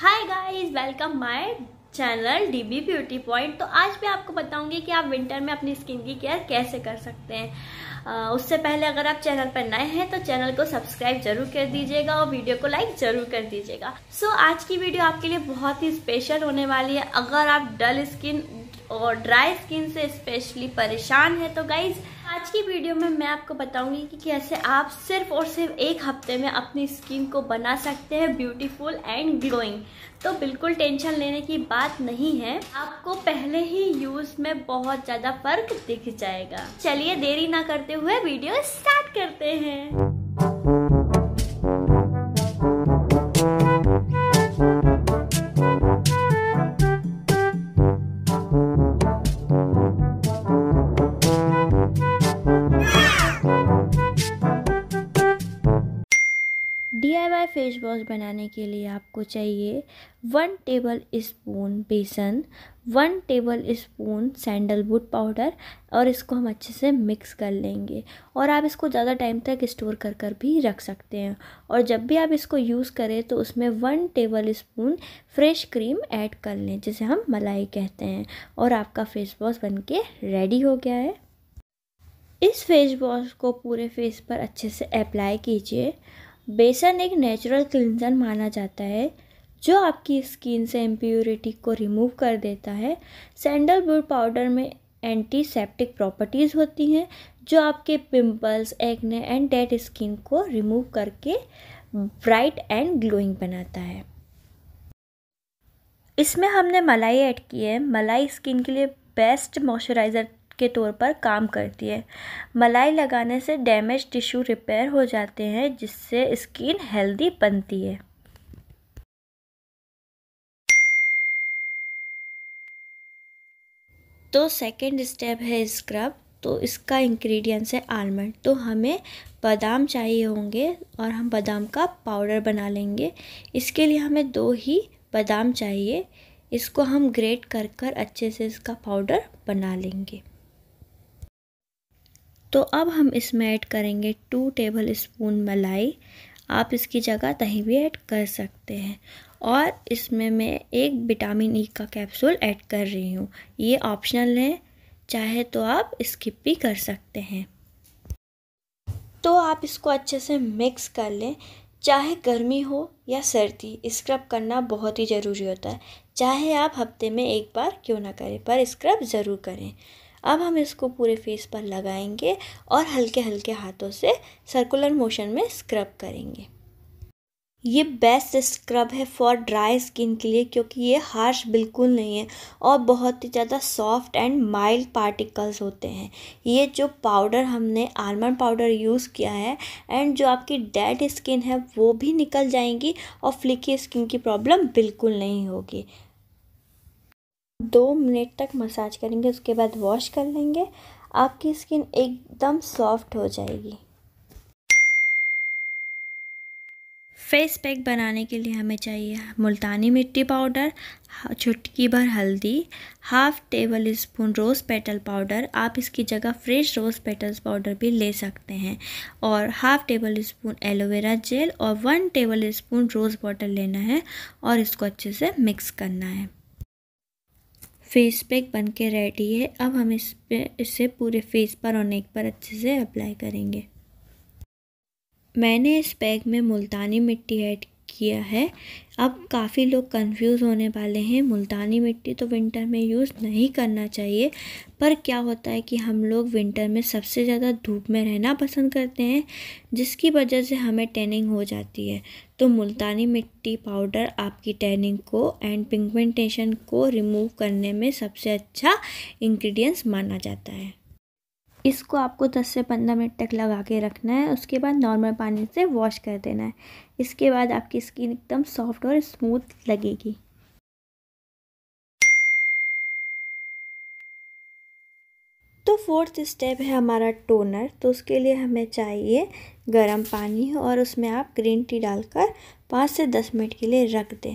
hi guys welcome my channel DB Beauty Point तो आज मैं आपको बताऊंगी कि आप विंटर में अपनी स्किन की केयर कैसे कर सकते हैं आ, उससे पहले अगर आप चैनल पर नए हैं तो चैनल को सब्सक्राइब जरूर कर दीजिएगा और वीडियो को लाइक जरूर कर दीजिएगा सो so, आज की वीडियो आपके लिए बहुत ही स्पेशल होने वाली है अगर आप डल स्किन और ड्राई स्किन से स्पेशली परेशान है तो गाइज़ की वीडियो में मैं आपको बताऊंगी कि कैसे आप सिर्फ और सिर्फ एक हफ्ते में अपनी स्किन को बना सकते हैं ब्यूटीफुल एंड ग्लोइंग तो बिल्कुल टेंशन लेने की बात नहीं है आपको पहले ही यूज में बहुत ज़्यादा फर्क दिख जाएगा चलिए देरी ना करते हुए वीडियो स्टार्ट करते हैं फेस वॉश बनाने के लिए आपको चाहिए वन टेबल स्पून बेसन one table tablespoon sandalwood powder और इसको हम अच्छे से मिक्स कर लेंगे और आप इसको ज़्यादा टाइम तक स्टोर कर कर भी रख सकते हैं और जब भी आप इसको यूज़ करें तो उसमें one table tablespoon fresh cream add कर लें जिसे हम मलाई कहते हैं और आपका फेस वॉश बन के रेडी हो गया है इस फेस वॉश को पूरे फेस पर अच्छे से अप्लाई कीजिए बेसन एक नेचुरल क्लिनजर माना जाता है जो आपकी स्किन से इम्प्योरिटी को रिमूव कर देता है सैंडलवुड पाउडर में एंटीसेप्टिक प्रॉपर्टीज़ होती हैं जो आपके pimples acne and dead skin को रिमूव करके ब्राइट एंड ग्लोइंग बनाता है इसमें हमने मलाई ऐड की है मलाई स्किन के लिए बेस्ट मॉइस्चराइज़र के तौर पर काम करती है मलाई लगाने से डैमेज टिश्यू रिपेयर हो जाते हैं जिससे स्किन हेल्दी बनती है तो सेकेंड स्टेप है स्क्रब तो इसका इंग्रेडिएंट्स है आलमंड तो हमें बादाम चाहिए होंगे और हम बादाम का पाउडर बना लेंगे इसके लिए हमें दो ही बादाम चाहिए इसको हम ग्रेट कर कर अच्छे से इसका पाउडर बना लेंगे तो अब हम इसमें ऐड करेंगे टू टेबल स्पून मलाई आप इसकी जगह कहीं भी ऐड कर सकते हैं और इसमें मैं एक विटामिन ई e का कैप्सूल ऐड कर रही हूँ ये ऑप्शनल है चाहे तो आप स्किप भी कर सकते हैं तो आप इसको अच्छे से मिक्स कर लें चाहे गर्मी हो या सर्दी स्क्रब करना बहुत ही ज़रूरी होता है चाहे आप हफ्ते में एक बार क्यों ना करें पर स्क्रब ज़रूर करें अब हम इसको पूरे फेस पर लगाएंगे और हल्के हल्के हाथों से सर्कुलर मोशन में स्क्रब करेंगे ये बेस्ट स्क्रब है फॉर ड्राई स्किन के लिए क्योंकि ये हार्श बिल्कुल नहीं है और बहुत ही ज़्यादा सॉफ्ट एंड माइल्ड पार्टिकल्स होते हैं ये जो पाउडर हमने आलमंड पाउडर यूज़ किया है एंड जो आपकी डेड स्किन है वो भी निकल जाएंगी और फ्लिकी स्किन की प्रॉब्लम बिल्कुल नहीं होगी दो मिनट तक मसाज करेंगे उसके बाद वॉश कर लेंगे आपकी स्किन एकदम सॉफ्ट हो जाएगी फेस पैक बनाने के लिए हमें चाहिए मुल्तानी मिट्टी पाउडर छुटकी भर हल्दी half table spoon rose petal powder आप इसकी जगह फ्रेश रोज़ पेटल्स पाउडर भी ले सकते हैं और half table spoon aloe vera gel और one table spoon rose water लेना है और इसको अच्छे से मिक्स करना है फेस पैक बन के रेडी है अब हम इस पे इसे पूरे फेस पर और नेक पर अच्छे से अप्लाई करेंगे मैंने इस पैक में मुल्तानी मिट्टी ऐड किया है अब काफ़ी लोग कंफ्यूज होने वाले हैं मुल्तानी मिट्टी तो विंटर में यूज़ नहीं करना चाहिए पर क्या होता है कि हम लोग विंटर में सबसे ज़्यादा धूप में रहना पसंद करते हैं जिसकी वजह से हमें टैनिंग हो जाती है तो मुल्तानी मिट्टी पाउडर आपकी टैनिंग को एंड पिगमेंटेशन को रिमूव करने में सबसे अच्छा इंग्रेडिएंट्स माना जाता है इसको आपको 10 से 15 मिनट तक लगा के रखना है उसके बाद नॉर्मल पानी से वॉश कर देना है इसके बाद आपकी स्किन एकदम सॉफ्ट और स्मूथ लगेगी तो फोर्थ स्टेप है हमारा टोनर तो उसके लिए हमें चाहिए गर्म पानी और उसमें आप ग्रीन टी डालकर पाँच से दस मिनट के लिए रख दें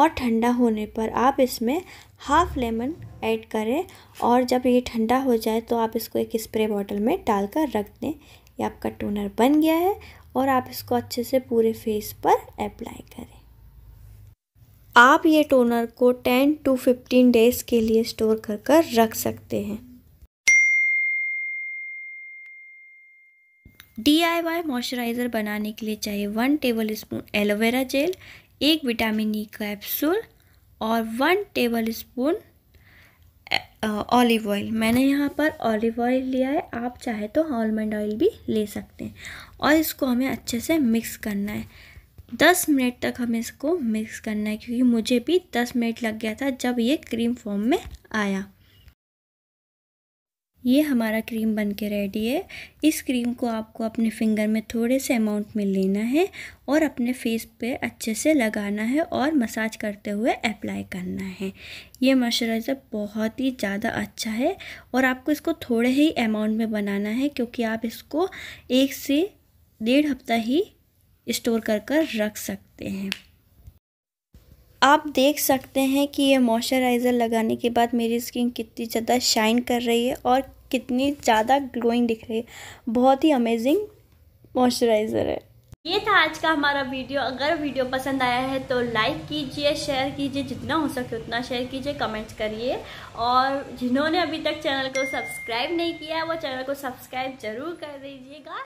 और ठंडा होने पर आप इसमें हाफ़ लेमन ऐड करें और जब ये ठंडा हो जाए तो आप इसको एक स्प्रे बॉटल में डाल कर रख दें ये आपका टोनर बन गया है और आप इसको अच्छे से पूरे फेस पर अप्लाई करें आप ये टोनर को 10 टू 15 डेज़ के लिए स्टोर कर कर रख सकते हैं डी आई वाई मॉइस्चराइज़र बनाने के लिए चाहिए one table spoon aloe vera gel एक विटामिन ई कैप्सूल और one table spoon olive oil मैंने यहाँ पर ऑलिव ऑयल लिया है आप चाहे तो आलमंड ऑयल भी ले सकते हैं और इसको हमें अच्छे से मिक्स करना है दस मिनट तक हमें इसको मिक्स करना है क्योंकि मुझे भी दस मिनट लग गया था जब ये क्रीम फॉर्म में आया ये हमारा क्रीम बन के रेडी है इस क्रीम को आपको अपने फिंगर में थोड़े से अमाउंट में लेना है और अपने फेस पे अच्छे से लगाना है और मसाज करते हुए अप्लाई करना है ये मॉइस्चराइज़र बहुत ही ज़्यादा अच्छा है और आपको इसको थोड़े ही अमाउंट में बनाना है क्योंकि आप इसको एक से डेढ़ हफ्ता ही स्टोर कर कर रख सकते हैं आप देख सकते हैं कि ये मॉइस्चराइज़र लगाने के बाद मेरी स्किन कितनी ज़्यादा शाइन कर रही है और कितनी ज़्यादा ग्लोइंग दिख रही है बहुत ही अमेजिंग मॉइस्चराइज़र है ये था आज का हमारा वीडियो अगर वीडियो पसंद आया है तो लाइक कीजिए शेयर कीजिए जितना हो सके उतना शेयर कीजिए कमेंट्स करिए और जिन्होंने अभी तक चैनल को सब्सक्राइब नहीं किया है वो चैनल को सब्सक्राइब जरूर कर दीजिएगा